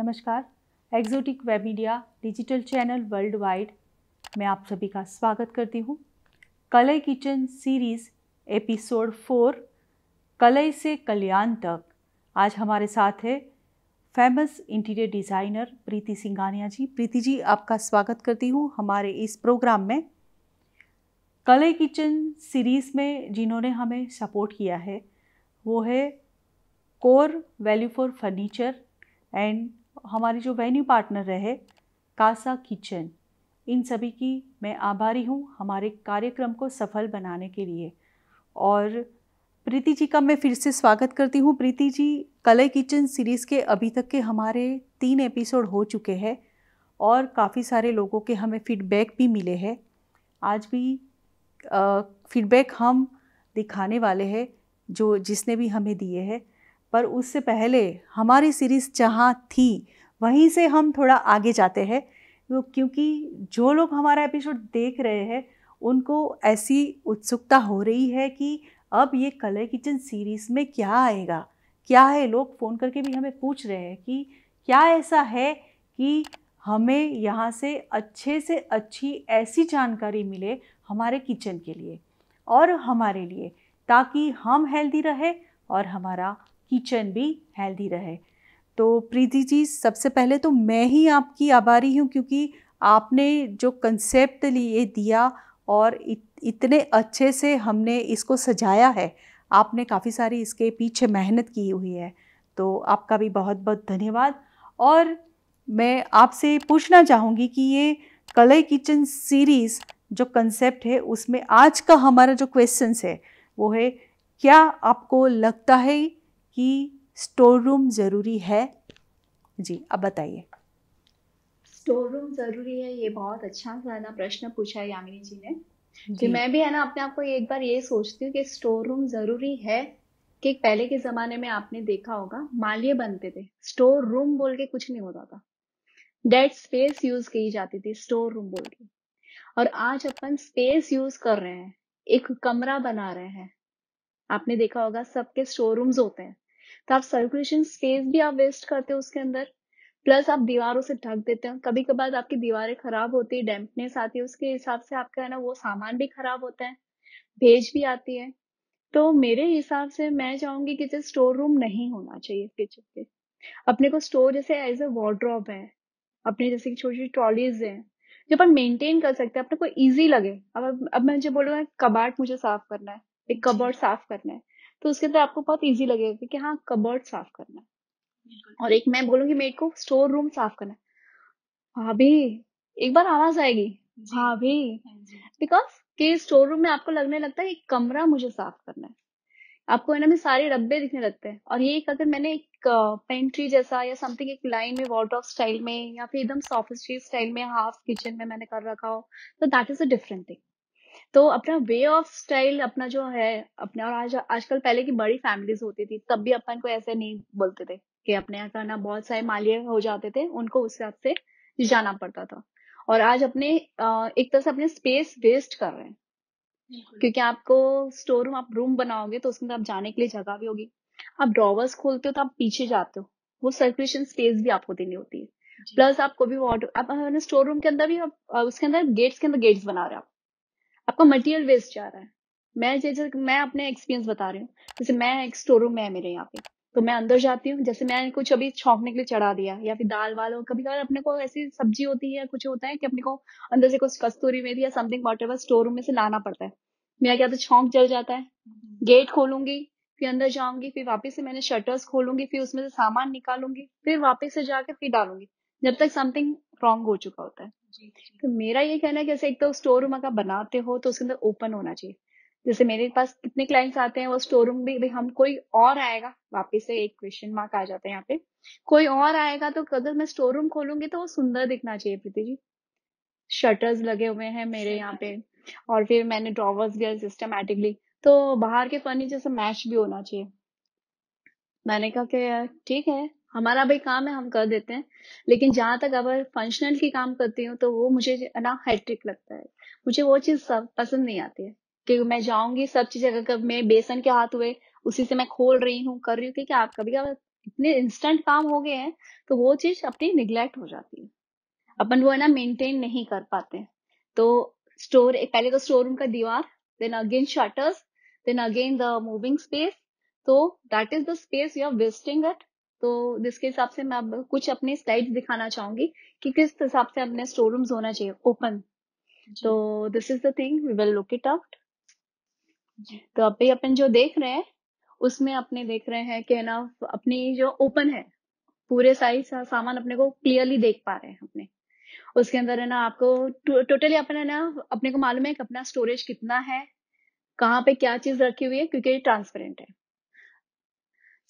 नमस्कार exotic web media digital channel world wide में आप सभी का स्वागत करती हूँ Kalai kitchen series episode four Kalai से कल्याण तक आज हमारे साथ है famous interior designer Preeti Singhania ji Preeti ji आपका स्वागत करती हूँ हमारे इस प्रोग्राम में कलई किचन सीरीज़ में जिन्होंने हमें सपोर्ट किया है वो है core value for furniture and हमारी जो वेन्यू पार्टनर रहे कासा किचन इन सभी की मैं आभारी हूँ हमारे कार्यक्रम को सफल बनाने के लिए और प्रीति जी का मैं फिर से स्वागत करती हूँ प्रीति जी कलई किचन सीरीज़ के अभी तक के हमारे तीन एपिसोड हो चुके हैं और काफ़ी सारे लोगों के हमें फीडबैक भी मिले हैं आज भी फीडबैक हम दिखाने वाले हैं जो जिसने भी हमें दिए हैं पर उससे पहले हमारी सीरीज़ जहाँ थी वहीं से हम थोड़ा आगे जाते हैं क्योंकि जो लोग हमारा एपिसोड देख रहे हैं उनको ऐसी उत्सुकता हो रही है कि अब ये कलर किचन सीरीज़ में क्या आएगा क्या है लोग फ़ोन करके भी हमें पूछ रहे हैं कि क्या ऐसा है कि हमें यहाँ से अच्छे से अच्छी ऐसी जानकारी मिले हमारे किचन के लिए और हमारे लिए ताकि हम हेल्दी रहे और हमारा किचन भी हेल्दी रहे तो प्रीति जी सबसे पहले तो मैं ही आपकी आभारी हूँ क्योंकि आपने जो कंसेप्ट लिए दिया और इत इतने अच्छे से हमने इसको सजाया है आपने काफ़ी सारी इसके पीछे मेहनत की हुई है तो आपका भी बहुत बहुत धन्यवाद और मैं आपसे पूछना चाहूँगी कि ये कलई किचन सीरीज़ जो कंसेप्ट है उसमें आज का हमारा जो क्वेश्चन है वो है क्या आपको लगता है कि स्टोर रूम ज़रूरी है जी अब बताइए स्टोर रूम ज़रूरी है ये बहुत अच्छा सा ना प्रश्न पूछा है यामिनी जी ने कि मैं भी है ना अपने आप को एक बार ये सोचती हूँ कि स्टोर रूम ज़रूरी है कि पहले के ज़माने में आपने देखा होगा मालिये बनते थे स्टोर रूम बोल के कुछ नहीं होता था डेड स्पेस यूज की जाती थी स्टोर रूम बोल के और आज अपन स्पेस यूज कर रहे हैं एक कमरा बना रहे हैं आपने देखा होगा सबके स्टोर रूम्स होते हैं तो आप सर्कुलेशन स्पेस भी आप वेस्ट करते हो उसके अंदर प्लस आप दीवारों से ढक देते हो कभी कभार आपकी दीवारें खराब होती है डैम्पनेस आती है उसके हिसाब से आपका है ना वो सामान भी खराब होता है भेज भी आती है तो मेरे हिसाब से मैं चाहूंगी जैसे स्टोर रूम नहीं होना चाहिए किचन के अपने को स्टोर जैसे एज ए वॉर्ड्रॉप है अपने जैसे छोटी छोटी ट्रॉलीज हैं जो अपन मेंटेन कर सकते हैं अपने को इजी लगे अब अब मैं जो बोलूंगा कबाट मुझे साफ करना है एक कबर्ड साफ करना है तो उसके अंदर आपको बहुत ईजी लगेगा कि हाँ कबर्ड साफ करना है और एक मैं बोलूंगी मेरे को स्टोर रूम साफ करना है भाभी हाँ एक बार आवाज आएगी भाभी बिकॉज के स्टोर रूम में आपको लगने लगता है एक कमरा मुझे साफ करना है आपको है ना में सारे डब्बे दिखने लगते हैं और ये एक अगर मैंने एक पेंट्री जैसा या समथिंग एक लाइन में वॉर्ड्रॉप स्टाइल में या फिर एकदम सॉफ्ट स्टाइल में हाफ किचन में मैंने कर रखा हो तो that is a different thing तो अपना वे ऑफ स्टाइल अपना जो है अपना और आज आजकल पहले की बड़ी फैमिलीज होती थी तब भी अपन को ऐसे नहीं बोलते थे कि अपने यहाँ करना बहुत सारे मालिय हो जाते थे उनको उस हिसाब से जाना पड़ता था और आज अपने एक तरह से अपने स्पेस वेस्ट कर रहे हैं क्योंकि आपको स्टोर रूम आप रूम बनाओगे तो उसमें आप जाने के लिए जगह भी होगी आप ड्रॉवर्स खोलते हो तो आप पीछे जाते हो वो सर्कुलेशन स्पेस भी आपको देनी होती है प्लस आपको भी वार्ड आप स्टोर रूम के अंदर भी आप उसके अंदर गेट्स के अंदर गेट्स बना रहे हैं आप आपका मटेरियल वेस्ट जा रहा है मैं जैसे मैं अपने एक्सपीरियंस बता रही हूँ जैसे मैं एक स्टोर रूम है मेरे यहाँ पे तो मैं अंदर जाती हूँ जैसे मैंने कुछ अभी छोंकने के लिए चढ़ा दिया या फिर दाल वाल कभी कभी अपने को ऐसी सब्जी होती है कुछ होता है कि अपने को अंदर से कुछ कस्तूरी में या समथिंग वॉटर स्टोर रूम में से लाना पड़ता है मेरा क्या तो छोंक जल जाता है गेट खोलूंगी फिर अंदर जाऊंगी फिर वापस से मैंने शटर्स खोलूंगी फिर उसमें से सामान निकालूंगी फिर वापस से जाके फिर डालूंगी जब तक समथिंग रॉन्ग हो चुका होता है तो मेरा ये कहना है कि जैसे एक तो स्टोर रूम अगर बनाते हो तो उसके अंदर ओपन होना चाहिए जैसे मेरे पास कितने क्लाइंट्स आते हैं वो स्टोर रूम भी, हम कोई और आएगा वापस से एक क्वेश्चन मार्क आ जाता है यहाँ पे कोई और आएगा तो अगर मैं स्टोर रूम खोलूंगी तो वो सुंदर दिखना चाहिए प्रीति जी शटर्स लगे हुए हैं मेरे यहाँ पे और फिर मैंने ड्रॉवर्स दिया सिस्टमेटिकली तो बाहर के फर्नीचर से मैच भी होना चाहिए मैंने कहा कि ठीक है हमारा भाई काम है हम कर देते हैं लेकिन जहां तक अगर फंक्शनल की काम करती हूँ तो वो मुझे ना हैट्रिक लगता है मुझे वो चीज सब पसंद नहीं आती है कि मैं जाऊंगी सब चीज अगर मैं बेसन के हाथ हुए उसी से मैं खोल रही हूँ कर रही हूँ क्योंकि आप कभी कभी इतने इंस्टेंट काम हो गए हैं तो वो चीज अपनी निग्लेक्ट हो जाती है अपन वो है ना मेंटेन नहीं कर पाते तो स्टोर पहले तो स्टोर रूम का दीवार then again shutters then again the moving space तो that is the space you are wasting at तो जिसके हिसाब से मैं अब कुछ अपनी स्लाइड्स दिखाना चाहूंगी कि किस हिसाब से अपने स्टोर रूम्स होना चाहिए ओपन तो this is the thing we will look it out तो अभी अपन जो देख रहे हैं उसमें अपने देख रहे हैं कि ना अपनी जो ओपन है पूरे साइज सा, सामान अपने को क्लियरली देख पा रहे हैं अपने उसके अंदर है ना आपको टोटली अपने ना अपने को मालूम है कि अपना स्टोरेज कितना है कहाँ पे क्या चीज रखी हुई है क्योंकि ये ट्रांसपेरेंट है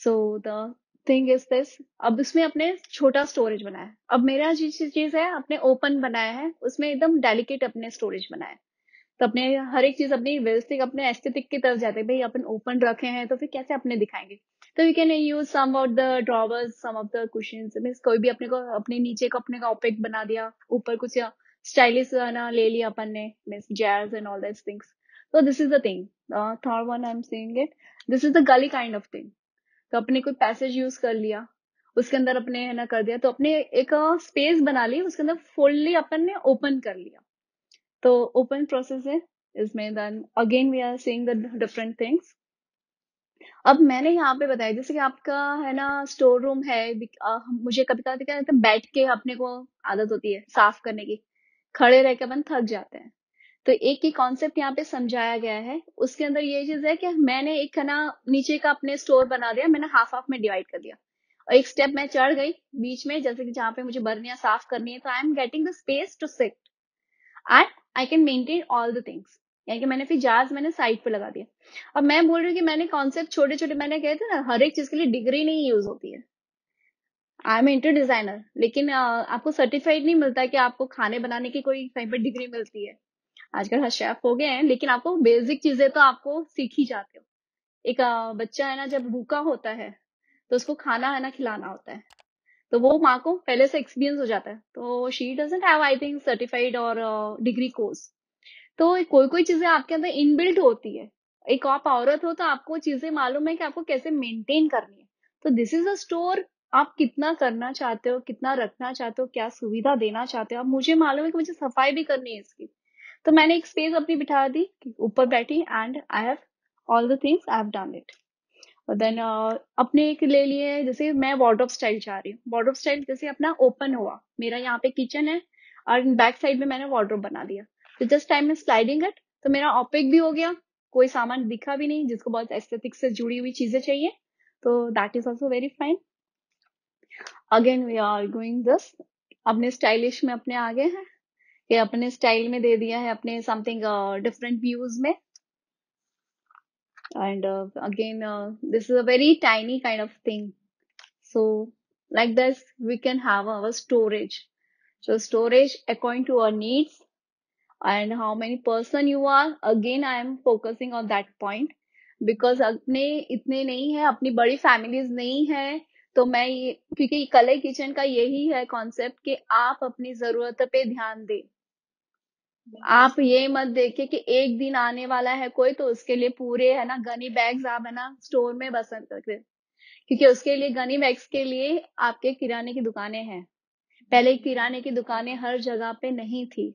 so the thing is this अब इसमें अपने छोटा स्टोरेज बनाया अब मेरा जिस चीज है अपने ओपन बनाया है उसमें एकदम डेलिकेट अपने स्टोरेज बनाया है तो अपने हर एक चीज अपनी व्यवस्थित अपने एस्थेटिक की तरफ जाते हैं भाई अपन ओपन रखे हैं तो फिर कैसे अपने दिखाएंगे तो we can use some of the drawers some of the question mean कोई भी अपने को अपने नीचे को अपने का ऑपेक्ट बना दिया ऊपर कुछ स्टाइलिश ना ले लिया अपन ने mean jazz and all this things तो this is the thing third one I am seeing it this is the गली काइंड ऑफ थिंग तो अपने कोई पैसेज यूज कर लिया उसके अंदर अपने है ना कर दिया तो अपने एक स्पेस बना ली उसके अंदर फुल्ली अपन ने ओपन कर लिया तो ओपन प्रोसेस है इसमें then again we are seeing the different things अब मैंने यहाँ पे बताया जैसे कि आपका है ना स्टोर रूम है आ, मुझे कभी कभी क्या बैठ के अपने को आदत होती है साफ करने की खड़े रह के अपन थक जाते हैं तो एक ही कॉन्सेप्ट यहाँ पे समझाया गया है उसके अंदर ये चीज है कि मैंने एक ना नीचे का अपने स्टोर बना दिया मैंने हाफ हाफ में डिवाइड कर दिया और एक स्टेप मैं चढ़ गई बीच में जैसे कि जहां पे मुझे बर्निया साफ करनी है तो I am getting the space to sit and I can maintain all the things यानी कि मैंने फिर जहाज मैंने साइड पर लगा दिया और मैं बोल रही हूँ कि मैंने कॉन्सेप्ट छोटे छोटे मैंने कहे थे ना हर एक चीज के लिए डिग्री नहीं यूज होती है आई एम इंटर डिजाइनर लेकिन आपको सर्टिफाइड नहीं मिलता कि आपको खाने बनाने की कोई कहीं पर डिग्री मिलती है आजकल हर शेफ हो गए हैं लेकिन आपको बेसिक चीजें तो आपको सीख ही जाते हो एक बच्चा है ना जब भूखा होता है तो उसको खाना है ना खिलाना होता है तो वो माँ को पहले से एक्सपीरियंस हो जाता है तो she doesn't have I think certified और डिग्री कोर्स तो कोई कोई चीजें आपके अंदर इनबिल्ट होती है एक आप औरत हो तो आपको चीजें मालूम है कि आपको कैसे मेंटेन करनी है तो दिस इज अ स्टोर आप कितना करना चाहते हो कितना रखना चाहते हो क्या सुविधा देना चाहते हो आप मुझे मालूम है कि मुझे सफाई भी करनी है इसकी तो मैंने एक स्पेस अपनी बिठा दी ऊपर बैठी and I have all the things I have done it then अपने एक ले लिए जैसे मैं ऑफ स्टाइल चाह रही हूँ ऑफ स्टाइल जैसे अपना ओपन हुआ मेरा यहाँ पे किचन है और बैक साइड में मैंने वार्ड्रोप बना दिया तो जस्ट टाइम में स्लाइडिंग इट तो मेरा ऑपिक भी हो गया कोई सामान दिखा भी नहीं जिसको बहुत एस्थेटिक से जुड़ी हुई चीजें चाहिए तो that is also very fine again we are going दस अपने स्टाइलिश में अपने आगे हैं कि अपने स्टाइल में दे दिया है अपने समथिंग डिफरेंट व्यूज में and again this is a very tiny kind of thing so like this we can have our storage so storage according to our needs and how many person you are again I am focusing on that point because अपने इतने नहीं है अपनी बड़ी families नहीं है तो मैं ये क्योंकि कले किचन का यही है कॉन्सेप्ट कि आप अपनी जरूरत पे ध्यान दें आप ये मत देखिए कि एक दिन आने वाला है कोई तो उसके लिए पूरे है ना गनी बैग्स आप है ना स्टोर में बसंत करते क्योंकि उसके लिए गनी बैग्स के लिए आपके किराने की दुकानें हैं पहले किराने की दुकानें हर जगह पे नहीं थी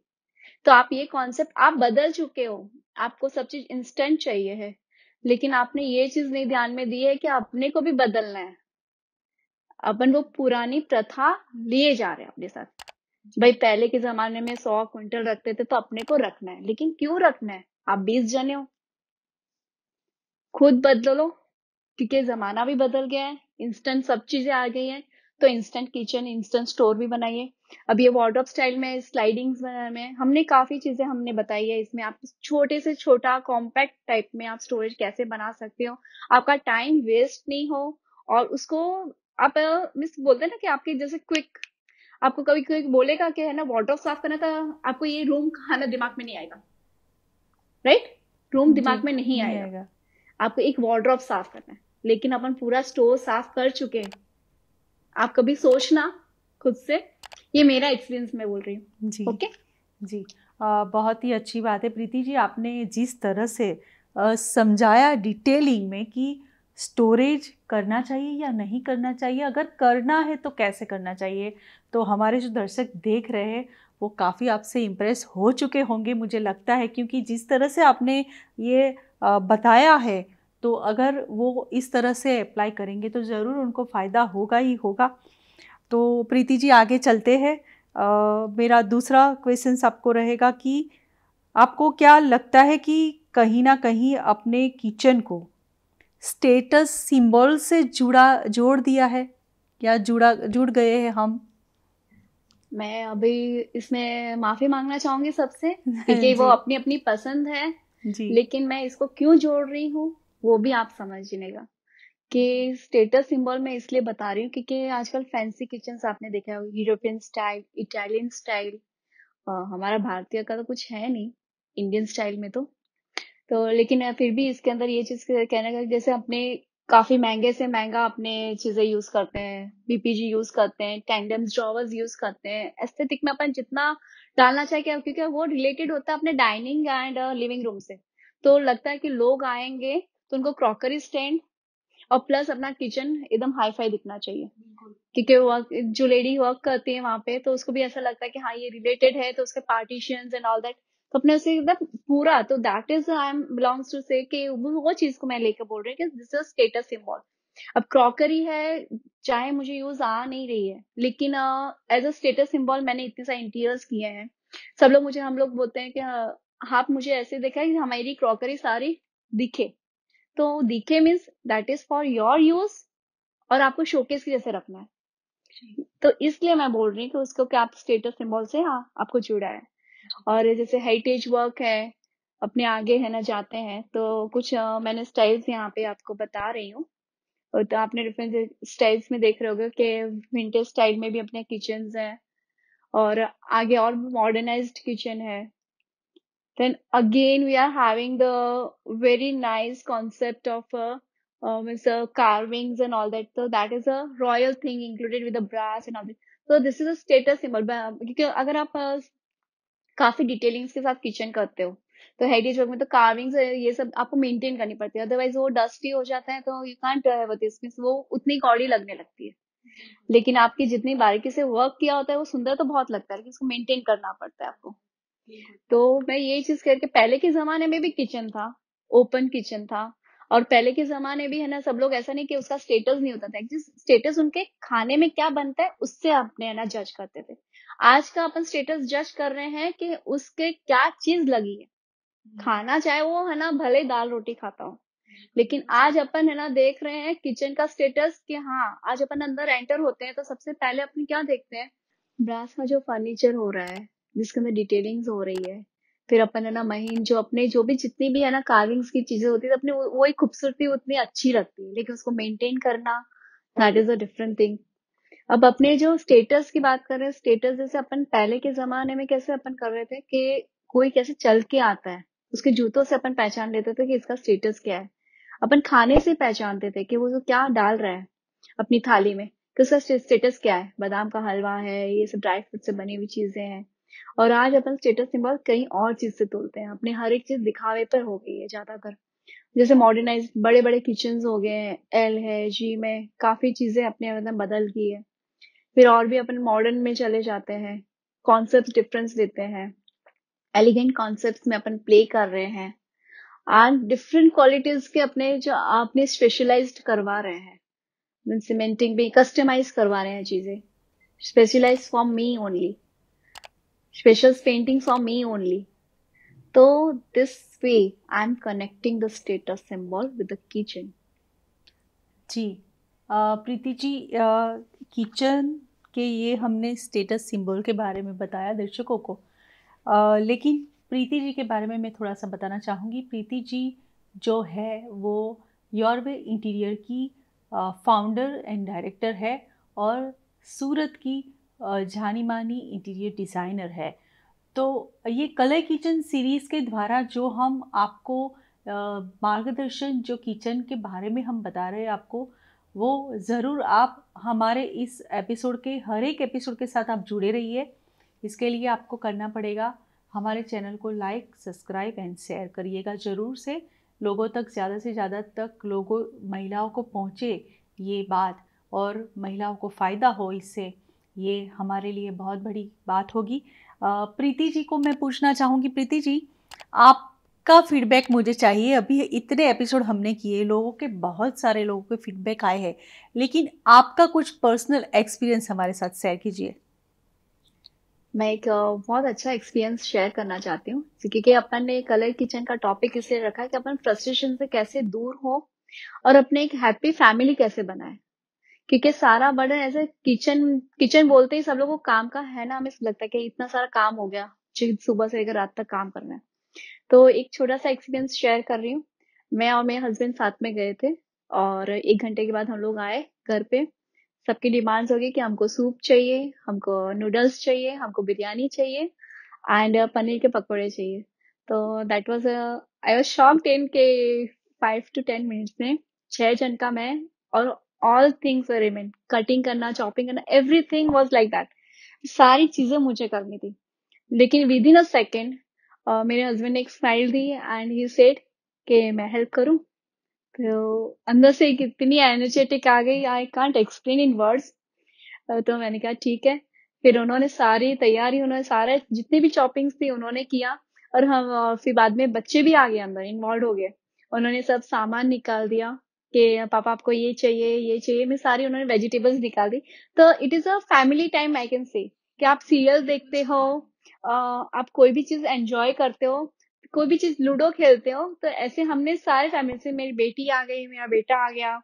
तो आप ये कॉन्सेप्ट आप बदल चुके हो आपको सब चीज इंस्टेंट चाहिए है लेकिन आपने ये चीज नहीं ध्यान में दी है कि अपने को भी बदलना है अपन वो पुरानी प्रथा लिए जा रहे हैं अपने साथ भाई पहले के जमाने में सौ क्विंटल रखते थे तो अपने को रखना है लेकिन क्यों रखना है आप बीस जने हो खुद बदलो क्योंकि जमाना भी बदल गया है इंस्टेंट सब चीजें आ गई हैं तो इंस्टेंट किचन इंस्टेंट स्टोर भी बनाइए अब ये वार्डअप स्टाइल में स्लाइडिंग्स में हमने काफी चीजें हमने बताई है इसमें आप छोटे से छोटा कॉम्पैक्ट टाइप में आप स्टोरेज कैसे बना सकते हो आपका टाइम वेस्ट नहीं हो और उसको आप मिस बोलते हैं ना कि आपके जैसे क्विक आपको कभी कोई बोलेगा कि है ना वाटर साफ करना था आपको ये रूम खाना दिमाग में नहीं आएगा राइट रूम दिमाग में नहीं आएगा, आएगा। आपको एक वार्ड्रॉप साफ करना है लेकिन अपन पूरा स्टोर साफ कर चुके हैं आप कभी सोचना खुद से ये मेरा एक्सपीरियंस मैं बोल रही हूँ जी ओके okay? जी आ, बहुत ही अच्छी बात है प्रीति जी आपने जिस तरह से आ, समझाया डिटेलिंग में कि स्टोरेज करना चाहिए या नहीं करना चाहिए अगर करना है तो कैसे करना चाहिए तो हमारे जो दर्शक देख रहे हैं वो काफ़ी आपसे इम्प्रेस हो चुके होंगे मुझे लगता है क्योंकि जिस तरह से आपने ये बताया है तो अगर वो इस तरह से अप्लाई करेंगे तो ज़रूर उनको फ़ायदा होगा ही होगा तो प्रीति जी आगे चलते हैं मेरा दूसरा क्वेश्चन आपको रहेगा कि आपको क्या लगता है कि कहीं ना कहीं अपने किचन को स्टेटस सिंबल से जुड़ा जोड़ दिया है या जुड़ा जुड़ गए हैं हम मैं अभी इसमें माफी मांगना चाहूंगी सबसे क्योंकि वो अपनी अपनी पसंद है जी लेकिन मैं इसको क्यों जोड़ रही हूँ वो भी आप समझ लेगा कि स्टेटस सिंबल मैं इसलिए बता रही हूँ क्योंकि आजकल फैंसी किचन आपने देखा होगा यूरोपियन स्टाइल इटालियन स्टाइल हमारा भारतीय का तो कुछ है नहीं इंडियन स्टाइल में तो तो लेकिन फिर भी इसके अंदर ये चीज कहने का जैसे अपने काफी महंगे से महंगा अपने चीजें यूज करते हैं बीपीजी यूज करते हैं टैंडम्स ड्रॉवर्स यूज करते हैं एस्थेटिक में अपन जितना डालना चाहिए क्योंकि वो रिलेटेड होता है अपने डाइनिंग एंड लिविंग रूम से तो लगता है कि लोग आएंगे तो उनको क्रॉकरी स्टैंड और प्लस अपना किचन एकदम हाई फाई दिखना चाहिए क्योंकि वर्क जो लेडी वर्क करती है वहां पे तो उसको भी ऐसा लगता है कि हाँ ये रिलेटेड है तो उसके पार्टीशन एंड ऑल दैट तो अपने उसे एकदम मतलब पूरा तो that is I am belongs to say कि वो चीज को मैं लेकर बोल रही हूँ दिस इज स्टेटस सिम्बॉल अब क्रॉकरी है चाहे मुझे यूज आ नहीं रही है लेकिन एज अ स्टेटस सिंबल मैंने इतने सारे इंटीरियर्स किए हैं सब लोग मुझे हम लोग बोलते हैं कि हाँ, आप हाँ, मुझे ऐसे देखा कि हमारी क्रॉकरी सारी दिखे तो दिखे means that is for your use और आपको शोकेस की जैसे रखना है तो इसलिए मैं बोल रही हूँ कि उसको क्या आप स्टेटस सिंबल से हाँ आपको जुड़ा है और जैसे हेरिटेज वर्क है अपने आगे है ना जाते हैं तो कुछ मैंने स्टाइल्स यहाँ पे आपको बता रही हूँ तो आपने डिफरेंट स्टाइल्स में देख रहे होगे कि विंटेज स्टाइल में भी अपने किचन है और आगे और मॉडर्नाइज किचन है then again we are having the very nice concept of means carving and all that तो that is a royal thing included with and all that तो this is a status symbol क्योंकि अगर आप uh, काफी detailings के साथ kitchen करते हो तो हेरिटेज वर्क में तो कार्विंग्स ये सब आपको मेंटेन करनी पड़ती है अदरवाइज वो डस्टी हो जाता है तो यू कांट दिस वो उतनी कौड़ी लगने लगती है लेकिन आपकी जितनी बारीकी से वर्क किया होता है वो सुंदर तो बहुत लगता है लेकिन उसको मेंटेन करना पड़ता है आपको तो मैं ये चीज करके पहले के जमाने में भी किचन था ओपन किचन था और पहले के जमाने भी है ना सब लोग ऐसा नहीं कि उसका स्टेटस नहीं होता था स्टेटस उनके खाने में क्या बनता है उससे अपने है ना जज करते थे आज का अपन स्टेटस जज कर रहे हैं कि उसके क्या चीज लगी है हम्म। खाना चाहे वो है ना भले दाल रोटी खाता हो लेकिन आज अपन है ना देख रहे हैं किचन का स्टेटस कि हाँ आज अपन अंदर एंटर होते हैं तो सबसे पहले अपन क्या देखते हैं ब्रास का जो फर्नीचर हो रहा है जिसके अंदर डिटेलिंग्स हो रही है फिर अपन है ना महीन जो अपने जो भी जितनी भी है ना कार्विंग्स की चीजें होती है तो अपने वही खूबसूरती उतनी अच्छी लगती है लेकिन उसको मेंटेन करना that is a different thing अब अपने जो स्टेटस की बात कर रहे हैं स्टेटस जैसे अपन पहले के जमाने में कैसे अपन कर रहे थे कि कोई कैसे चल के आता है उसके जूतों से अपन पहचान लेते थे कि इसका स्टेटस क्या है अपन खाने से पहचानते थे कि वो जो क्या डाल रहा है अपनी थाली में कि उसका स्टेटस क्या है बादाम का हलवा है ये सब ड्राई फ्रूट से बनी हुई चीजें हैं और आज अपन स्टेटस सिंबल कई और चीज से तोलते हैं अपने हर एक चीज दिखावे पर हो गई है ज्यादातर जैसे मॉडर्नाइज बड़े बड़े किचन हो गए हैं एल है जी में काफी चीजें अपने मतलब बदल गई है फिर और भी अपन मॉडर्न में चले जाते हैं कॉन्सेप्ट डिफरेंस देते हैं एलिगेंट कॉन्सेप्ट में अपन प्ले कर रहे हैं एंड डिफरेंट क्वालिटीज के अपने जो आपने स्पेशलाइज करवा रहे हैं मीन सीमेंटिंग भी कस्टमाइज करवा रहे हैं चीजें specialize for me only special painting for me only तो this way I am connecting the status symbol with the kitchen जी प्रीति जी किचन के ये हमने स्टेटस सिंबल के बारे में बताया दर्शकों को आ, लेकिन प्रीति जी के बारे में मैं थोड़ा सा बताना चाहूँगी प्रीति जी जो है वो योरवे इंटीरियर की फाउंडर एंड डायरेक्टर है और सूरत की जानी मानी इंटीरियर डिज़ाइनर है तो ये कलर किचन सीरीज़ के द्वारा जो हम आपको मार्गदर्शन जो किचन के बारे में हम बता रहे हैं आपको वो ज़रूर आप हमारे इस एपिसोड के हर एक एपिसोड के साथ आप जुड़े रहिए इसके लिए आपको करना पड़ेगा हमारे चैनल को लाइक सब्सक्राइब एंड शेयर करिएगा ज़रूर से लोगों तक ज़्यादा से ज़्यादा तक लोगों महिलाओं को पहुँचे ये बात और महिलाओं को फ़ायदा हो इससे ये हमारे लिए बहुत बड़ी बात होगी प्रीति जी को मैं पूछना चाहूँगी प्रीति जी आप का फीडबैक मुझे चाहिए अभी इतने एपिसोड हमने किए लोगों के बहुत सारे लोगों के फीडबैक आए हैं लेकिन आपका कुछ पर्सनल एक्सपीरियंस हमारे साथ शेयर कीजिए मैं एक बहुत अच्छा एक्सपीरियंस शेयर करना चाहती हूँ क्योंकि अपन ने कलर किचन का टॉपिक इसलिए रखा है कि अपन फ्रस्ट्रेशन से कैसे दूर हो और अपने एक हैप्पी फैमिली कैसे बनाए क्योंकि सारा बर्डन ऐसे किचन किचन बोलते ही सब लोगों को काम का है ना हमें लगता है कि इतना सारा काम हो गया सुबह से लेकर रात तक काम करना है तो एक छोटा सा एक्सपीरियंस शेयर कर रही हूँ मैं और मेरे हस्बैंड साथ में गए थे और एक घंटे के बाद हम लोग आए घर पे सबकी डिमांड्स हो गई कि हमको सूप चाहिए हमको नूडल्स चाहिए हमको बिरयानी चाहिए एंड पनीर के पकौड़े चाहिए तो that was I was shock ten के फाइव टू टेन मिनट्स में छह जन का मैं और ऑल थिंग्स रिमेन कटिंग करना चॉपिंग करना एवरीथिंग वॉज लाइक दैट सारी चीजें मुझे करनी थी लेकिन विद इन अ सेकेंड मेरे हस्बैंड ने एक स्माइल दी एंड ही सेड कि मैं हेल्प करूं तो अंदर से कितनी एनर्जेटिक आ गई I can't explain in words तो मैंने कहा ठीक है फिर उन्होंने सारी तैयारी उन्होंने सारे जितने भी चॉपिंग्स थी उन्होंने किया और हम फिर बाद में बच्चे भी आ गए अंदर इन्वॉल्व हो गए उन्होंने सब सामान निकाल दिया कि पापा आपको ये चाहिए ये चाहिए मैं सारी उन्होंने वेजिटेबल्स निकाल दी तो it is a family time I can say कि आप सीरियल देखते हो आप कोई भी चीज एंजॉय करते हो कोई भी चीज लूडो खेलते हो तो ऐसे हमने सारे फैमिली से मेरी बेटी आ गई मेरा बेटा आ गया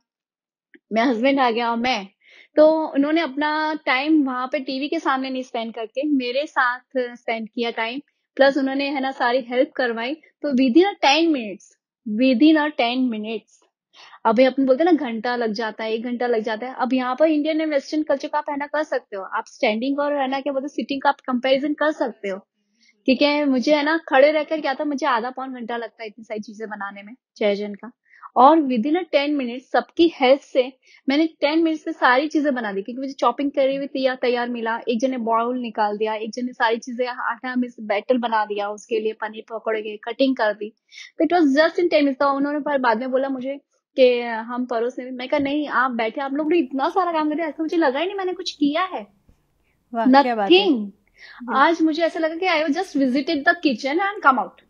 मेरा हस्बैंड आ गया और मैं तो उन्होंने अपना टाइम वहां पे टीवी के सामने नहीं स्पेंड करके मेरे साथ स्पेंड किया टाइम प्लस उन्होंने है ना सारी हेल्प करवाई तो within a ten minutes within a ten minutes अभी अपन बोलते हैं ना घंटा लग जाता है एक घंटा लग जाता है अब यहाँ पर इंडियन एंड वेस्टर्न कल्चर का आप है ना कर सकते हो आप स्टैंडिंग और है ना क्या बोलते सिटिंग का आप कंपेरिजन कर सकते हो ठीक है मुझे है ना खड़े रहकर क्या था मुझे आधा पौन घंटा लगता है इतनी सारी चीजें बनाने में चयजन का और within a ten minute सबकी हेल्प से मैंने टेन मिनट्स में सारी चीजें बना दी क्योंकि मुझे चॉपिंग करी हुई तैयार तैयार मिला एक जन ने बॉल निकाल दिया एक जन ने सारी चीजें आटा में बैटर बना दिया उसके लिए पनीर पकौड़े के कटिंग कर दी तो it was just in ten था उन्होंने बाद में बोला मुझे कि हम परोसने में मैं कहा नहीं आप बैठे आप लोग ने इतना सारा काम कर ऐसा मुझे लगा ही नहीं मैंने कुछ किया है नथिंग हाँ। आज मुझे ऐसा लगा कि I was just visited the kitchen and come out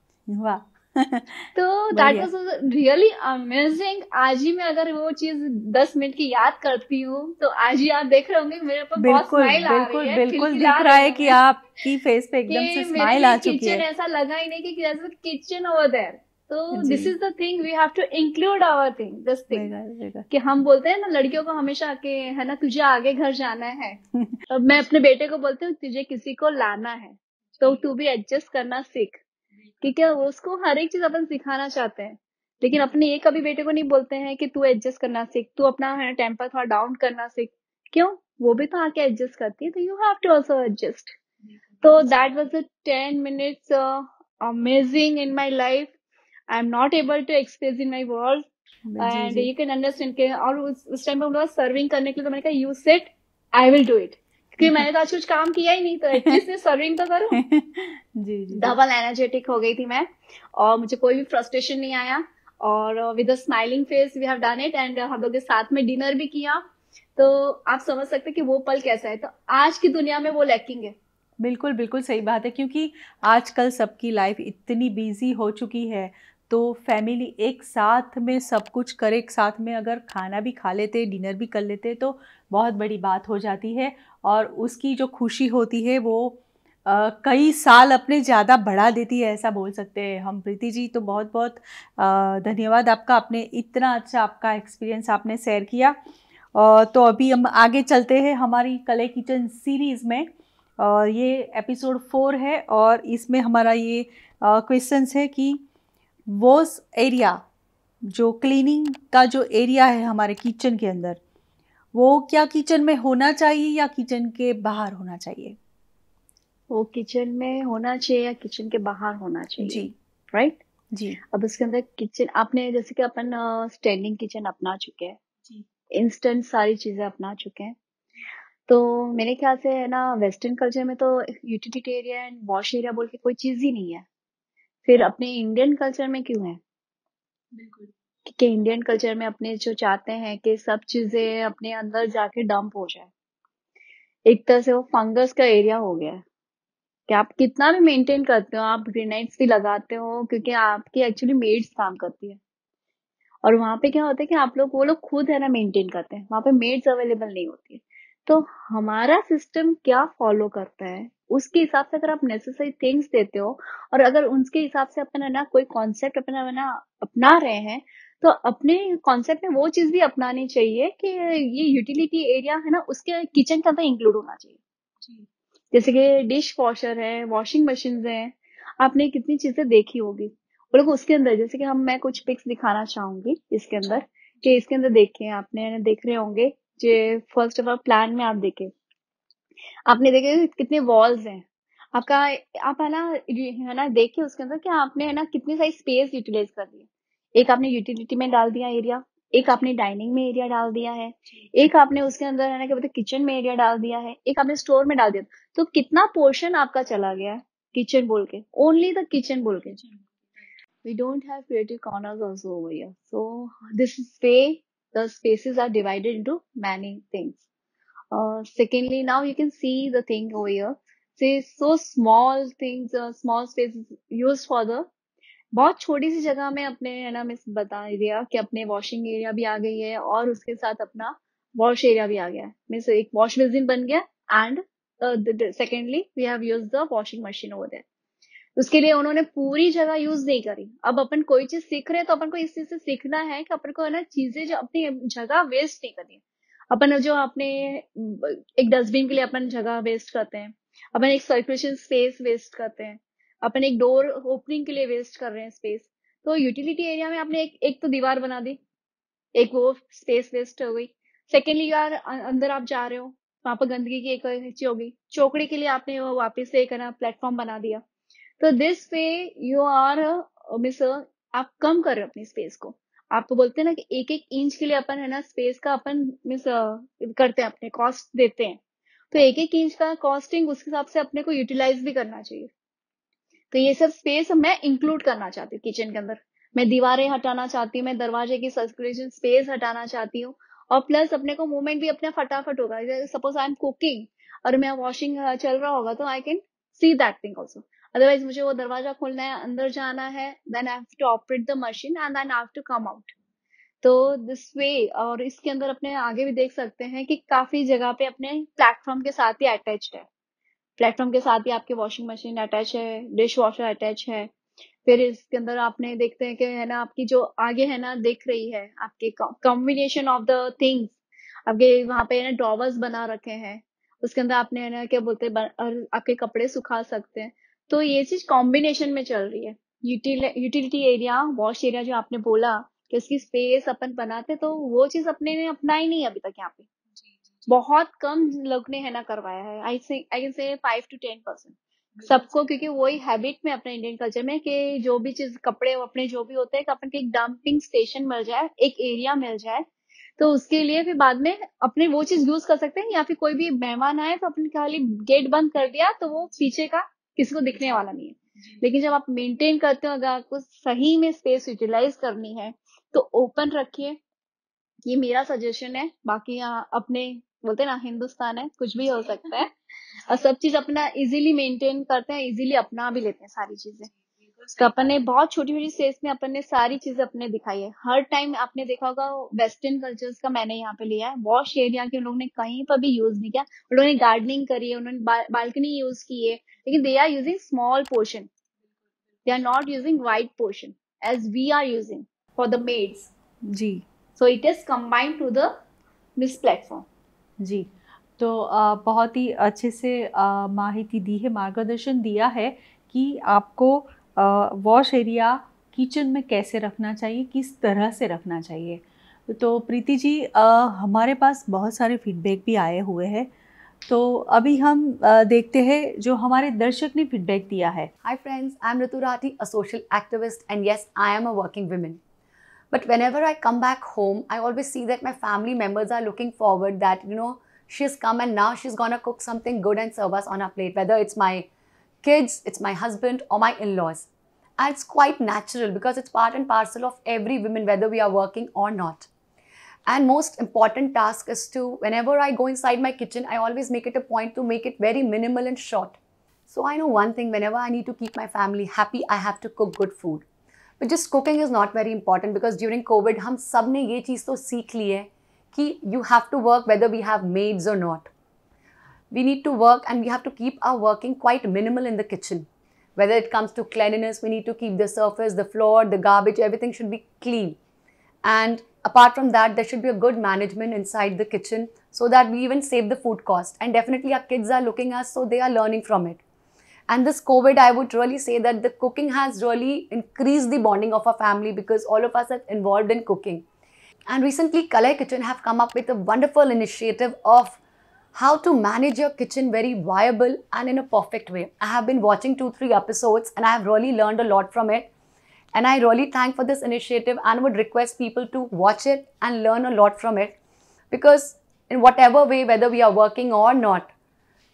वाह तो दैट वाज रियली अमेजिंग आज ही मैं अगर वो चीज दस मिनट की याद करती हूँ तो आज ही आप देख रहे होंगे मेरे पर बिल्कुल बिल्कुल बिल्कुल दिख रहा है कि आपकी फेस पे एकदम से स्माइल आ चुकी है किचन ऐसा लगा ही नहीं कि किचन ओवर देयर तो this is the thing we have to include our thing this thing कि हम बोलते हैं ना लड़कियों को हमेशा के है ना तुझे आगे घर जाना है मैं अपने बेटे को बोलती हूँ तुझे किसी को लाना है तो तू भी एडजस्ट करना सीख ठीक है उसको हर एक चीज अपन सिखाना चाहते हैं लेकिन अपने ये कभी बेटे को नहीं बोलते हैं कि तू एडजस्ट करना सीख तू अपना है टेम्पर थोड़ा डाउन करना सीख क्यों वो भी तो आके एडजस्ट करती है तो you have to also adjust तो that was a ten minutes amazing in my life I am not able to express in my world and you can understand के और उस टाइम पे हम लोग सर्विंग करने के लिए तो मैंने कहा you set I will do it क्योंकि मैंने तो आज कुछ काम किया ही नहीं तो एटलीस्ट मैं सर्विंग तो करूं जी जी डबल एनर्जेटिक हो गई थी मैं और मुझे कोई भी फ्रस्ट्रेशन नहीं आया और with a smiling face we have done it and हम लोग के साथ में डिनर भी किया तो आप समझ सकते कि वो पल कैसा है तो आज की दुनिया में वो लैकिंग है बिल्कुल बिल्कुल सही बात है क्योंकि आजकल सबकी लाइफ इतनी बिजी हो चुकी है तो फैमिली एक साथ में सब कुछ करे एक साथ में अगर खाना भी खा लेते डिनर भी कर लेते तो बहुत बड़ी बात हो जाती है और उसकी जो खुशी होती है वो आ, कई साल अपने ज़्यादा बढ़ा देती है ऐसा बोल सकते हैं हम प्रीति जी तो बहुत बहुत धन्यवाद आपका आपने इतना अच्छा आपका एक्सपीरियंस आपने शेयर किया आ, तो अभी हम आगे चलते हैं हमारी कले किचन सीरीज़ में और ये एपिसोड फोर है और इसमें हमारा ये क्वेश्चंस है कि वो एरिया जो क्लीनिंग का जो एरिया है हमारे किचन के अंदर वो क्या किचन में होना चाहिए या किचन के बाहर होना चाहिए वो किचन में होना चाहिए या किचन के बाहर होना चाहिए जी राइट right? जी अब इसके अंदर किचन आपने जैसे कि अपन स्टैंडिंग किचन अपना चुके हैं इंस्टेंट सारी चीजें अपना चुके हैं तो मेरे ख्याल से है ना वेस्टर्न कल्चर में तो यूटिलिटेरियन वॉश एरिया बोल के कोई चीज ही नहीं है फिर अपने इंडियन कल्चर में क्यों है कि इंडियन कल्चर में अपने जो चाहते हैं कि सब चीजें अपने अंदर जाके डंप हो जाए एक तरह से वो फंगस का एरिया हो गया है कि आप कितना भी मेंटेन करते हो आप ग्रेनाइट्स भी लगाते हो क्योंकि आपकी एक्चुअली मेड्स काम करती है और वहां पे क्या होता है कि आप लोग वो लोग खुद है ना मेंटेन करते हैं वहां पे मेड्स अवेलेबल नहीं होती है तो हमारा सिस्टम क्या फॉलो करता है उसके हिसाब से अगर आप नेसेसरी थिंग्स देते हो और अगर उसके हिसाब से अपना ना कोई कॉन्सेप्ट अपना ना अपना रहे हैं तो अपने कॉन्सेप्ट में वो चीज भी अपनानी चाहिए कि ये यूटिलिटी एरिया है ना उसके किचन के अंदर इंक्लूड होना चाहिए जैसे कि डिश वॉशर है वॉशिंग मशीन है आपने कितनी चीजें देखी होगी वो उसके अंदर जैसे कि हम मैं कुछ पिक्स दिखाना चाहूंगी इसके अंदर कि इसके अंदर देखे आपने देख रहे होंगे जो फर्स्ट ऑफ ऑल प्लान में आप देखें आपने देखे कितने वॉल्स हैं आपका आप है ना है ना देखिए उसके अंदर कि आपने है ना कितनी सारी स्पेस यूटिलाइज कर दी एक आपने यूटिलिटी में डाल दिया एरिया एक आपने डाइनिंग में एरिया डाल दिया है एक आपने उसके अंदर है ना क्या बोलते किचन में एरिया डाल दिया है एक आपने स्टोर में डाल दिया तो कितना पोर्शन आपका चला गया है किचन बोल के ओनली द किचन बोल के we don't have creative corners also over here. So this is way the spaces are divided into secondly uh, secondly, now you can see the thing over here. See, so small things, uh, small space used for the बहुत छोटी सी जगह में अपने है ना miss बता दिया कि अपने वॉशिंग एरिया भी आ गई है और उसके साथ अपना वॉश एरिया भी आ गया है मिस एक वॉश बेसिन बन गया and secondly we have use the washing machine over there उसके लिए उन्होंने पूरी जगह यूज नहीं करी अब अपन कोई चीज सीख रहे हैं तो अपन को इस चीज से सीखना है कि अपन को है ना चीजें जो अपनी जगह वेस्ट नहीं करनी अपन जो आपने एक डस्टबिन के लिए अपन जगह वेस्ट करते हैं अपन एक सर्कुलेशन स्पेस वेस्ट करते हैं अपन एक डोर ओपनिंग के लिए वेस्ट कर रहे हैं स्पेस तो यूटिलिटी एरिया में आपने एक एक तो दीवार बना दी एक वो स्पेस वेस्ट हो गई सेकेंडली यार अंदर आप जा रहे हो वहां पर गंदगी की एक अच्छी हो गई चौकड़े के लिए आपने वो वापिस एक ना प्लेटफॉर्म बना दिया तो this way you are miss आप कम कर रहे हो अपनी स्पेस को आपको बोलते हैं ना कि एक एक इंच के लिए अपन है ना स्पेस का अपन मिस करते हैं अपने कॉस्ट देते हैं तो एक एक इंच का कॉस्टिंग उसके हिसाब से अपने को यूटिलाइज भी करना चाहिए तो ये सब स्पेस मैं इंक्लूड करना चाहती हूँ किचन के अंदर मैं दीवारें हटाना चाहती हूँ मैं दरवाजे की सर्कुलेशन स्पेस हटाना चाहती हूँ और प्लस अपने को मूवमेंट भी अपना फटाफट होगा सपोज आई एम कुकिंग और मैं वॉशिंग चल रहा होगा तो I can see that thing also otherwise मुझे वो दरवाजा खोलना है अंदर जाना है then I have to operate the machine and then I have to come out तो दिस वे और इसके अंदर अपने आगे भी देख सकते हैं कि काफी जगह पे अपने प्लेटफॉर्म के साथ ही अटैच है प्लेटफॉर्म के साथ ही आपके वॉशिंग मशीन अटैच है डिश वॉशर अटैच है फिर इसके अंदर आपने देखते हैं कि है ना आपकी जो आगे है ना देख रही है आपके कॉम्बिनेशन ऑफ द थिंग्स आपके वहां पे है ना ड्रॉवर्स बना रखे हैं उसके अंदर आपने है ना क्या बोलते हैं आपके कपड़े सुखा सकते हैं तो ये चीज कॉम्बिनेशन में चल रही है यूटिलिटी एरिया वॉश एरिया जो आपने बोला कि उसकी स्पेस अपन बनाते तो वो चीज अपने ने ही नहीं अभी तक यहाँ पे बहुत कम लोग ने है ना करवाया है I say I can say five to ten percent सबको क्योंकि वही हैबिट में अपने इंडियन कल्चर में कि जो भी चीज कपड़े अपने जो भी होते हैं अपन के एक डंपिंग स्टेशन मिल जाए एक एरिया मिल जाए तो उसके लिए फिर बाद में अपने वो चीज यूज कर सकते हैं या फिर कोई भी मेहमान आए तो अपने खाली गेट बंद कर दिया तो वो पीछे का किसी को दिखने वाला नहीं है लेकिन जब आप मेंटेन करते हो अगर आपको सही में स्पेस यूटिलाइज करनी है तो ओपन रखिए ये मेरा सजेशन है बाकी यहाँ अपने बोलते ना हिंदुस्तान है कुछ भी हो सकता है और सब चीज अपना इजीली मेंटेन करते हैं इजीली अपना भी लेते हैं सारी चीजें तो अपन ने बहुत छोटी छोटी स्टेज में अपन ने सारी चीजें अपने दिखाई है हर टाइम आपने देखा होगा वेस्टर्न कल्चर्स का मैंने यहाँ पे लिया है वॉश एरिया के लोगों ने कहीं पर भी यूज नहीं किया उन्होंने गार्डनिंग करी है उन्होंने बालकनी यूज की है लेकिन they are using small portion they are not using white portion as we are using for the maids जी so it is combined to the miss platform जी तो बहुत ही अच्छे से माहिती दी है मार्गदर्शन दिया है कि आपको वॉश एरिया किचन में कैसे रखना चाहिए किस तरह से रखना चाहिए तो प्रीति जी आ, हमारे पास बहुत सारे फीडबैक भी आए हुए हैं तो अभी हम आ, देखते हैं जो हमारे दर्शक ने फीडबैक दिया है hi friends I am Ritu Rathi a social activist and yes I am a working women but whenever I come back home I always see that my family members are looking forward that you know she is come and now she is gone a cook something good and serves on a plate whether it's my kids, it's my husband or my in-laws. And it's quite natural because it's part and parcel of every woman, whether we are working or not. And most important task is to, whenever I go inside my kitchen, I always make it a point to make it very minimal and short. So I know one thing, whenever I need to keep my family happy, I have to cook good food. But just cooking is not very important because during COVID, हम ये चीज़ तो सीख ली है कि you have to work whether we have maids or not we need to work and we have to keep our working quite minimal in the kitchen. Whether it comes to cleanliness, we need to keep the surface, the floor, the garbage, everything should be clean. And apart from that, there should be a good management inside the kitchen so that we even save the food cost. And definitely our kids are looking us, so they are learning from it. And this COVID, I would really say that the cooking has really increased the bonding of our family because all of us are involved in cooking. And recently, Kalai Kitchen have come up with a wonderful initiative of how to manage your kitchen very viable and in a perfect way. I have been watching two, three episodes and I have really learned a lot from it. And I really thank for this initiative and would request people to watch it and learn a lot from it. Because in whatever way, whether we are working or not,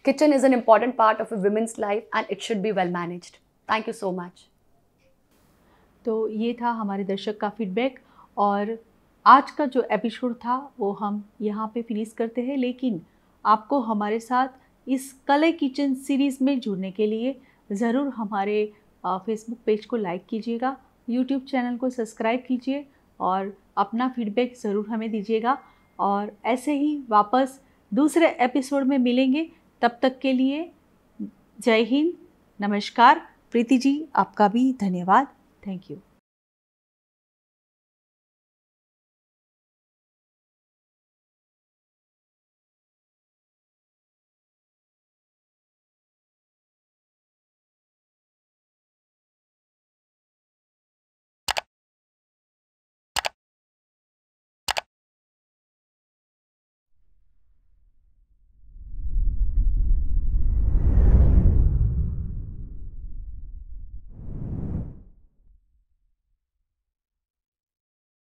kitchen is an important part of a woman's life and it should be well managed. Thank you so much. तो ये था हमारे दर्शक का feedback और आज का जो एपिसोड था वो हम यहाँ पे फिनिश करते हैं लेकिन आपको हमारे साथ इस कले किचन सीरीज़ में जुड़ने के लिए ज़रूर हमारे फेसबुक पेज को लाइक कीजिएगा यूट्यूब चैनल को सब्सक्राइब कीजिए और अपना फीडबैक ज़रूर हमें दीजिएगा और ऐसे ही वापस दूसरे एपिसोड में मिलेंगे तब तक के लिए जय हिंद नमस्कार प्रीति जी आपका भी धन्यवाद थैंक यू